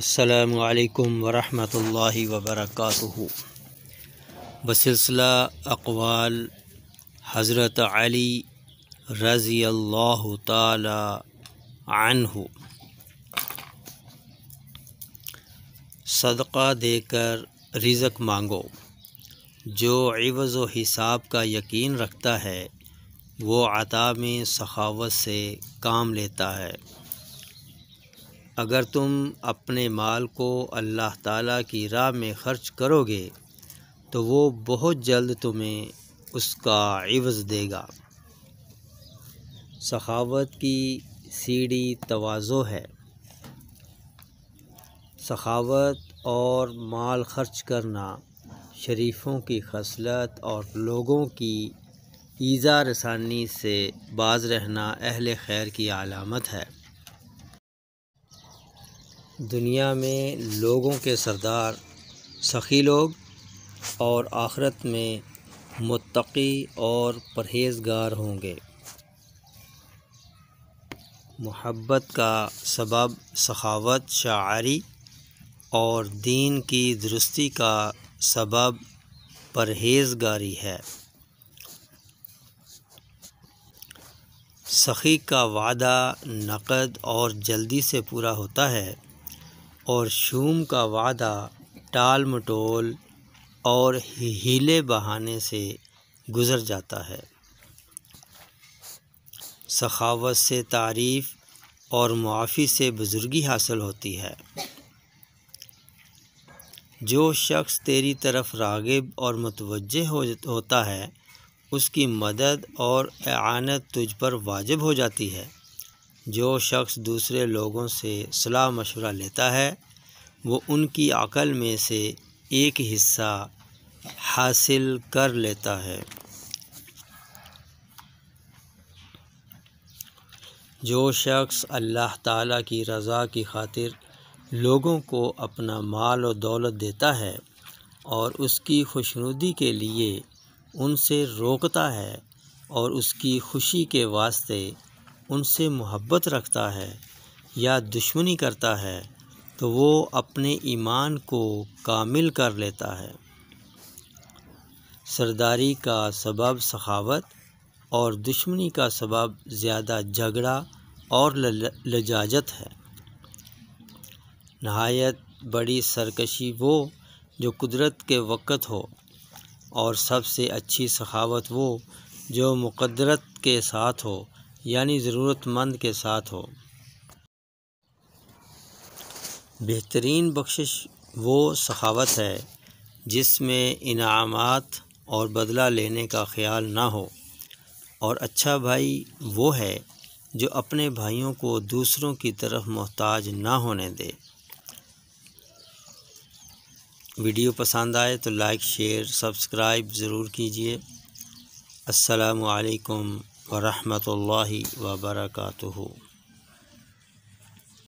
अल्लाम वरहल वबरक बसिलसिला अकवाल हज़रत अली रज़ी अल्लाह तहु सदक़ा देकर रिज़क मांगो जो इवज़ व हिसाब का यकीन रखता है वो अता में सखावत से काम लेता है अगर तुम अपने माल को अल्लाह ताला की राह में ख़र्च करोगे तो वो बहुत जल्द तुम्हें उसका इवज़ देगा सखावत की सीढ़ी तोज़ो है सखावत और माल खर्च करना शरीफ़ों की खसलत और लोगों की ईज़ा रसानी से बाज़ रहना अहल खैर की आलामत है दुनिया में लोगों के सरदार सखी लोग और आखरत में मुत्तकी और परहेजगार होंगे मोहब्बत का सबब सखावत शारी और दीन की दुरुस्ती का सबब परहेजगारी है सखी का वादा नकद और जल्दी से पूरा होता है और शूम का वादा टाल मटोल और हीले बहाने से गुज़र जाता है सखावत से तारीफ़ और मुआफ़ी से बुज़ुर्गी हासिल होती है जो शख्स तेरी तरफ रागिब और मतवज हो होता है उसकी मदद और आनत तुझ पर वाजिब हो जाती है जो शख्स दूसरे लोगों से सलाह मशवरा लेता है वो उनकी अकल में से एक हिस्सा हासिल कर लेता है जो शख्स अल्लाह ताला की रज़ा की खातिर लोगों को अपना माल और दौलत देता है और उसकी खुशनुदी के लिए उनसे रोकता है और उसकी खुशी के वास्ते उनसे मोहब्बत रखता है या दुश्मनी करता है तो वो अपने ईमान को कामिल कर लेता है सरदारी का सबब सखावत और दुश्मनी का सबब ज़्यादा झगड़ा और लजाजत है नहायत बड़ी सरकशी वो जो कुदरत के वक़्त हो और सबसे अच्छी सखावत वो जो मुकदरत के साथ हो यानी ज़रूरतमंद के साथ हो बेहतरीन बख्शिश वो सखावत है जिसमें इनामात और बदला लेने का ख्याल ना हो और अच्छा भाई वो है जो अपने भाइयों को दूसरों की तरफ मोहताज ना होने दे वीडियो पसंद आए तो लाइक शेयर सब्सक्राइब ज़रूर कीजिए अस्सलाम वालेकुम वरहमतुल्लाहि वबरकातुहू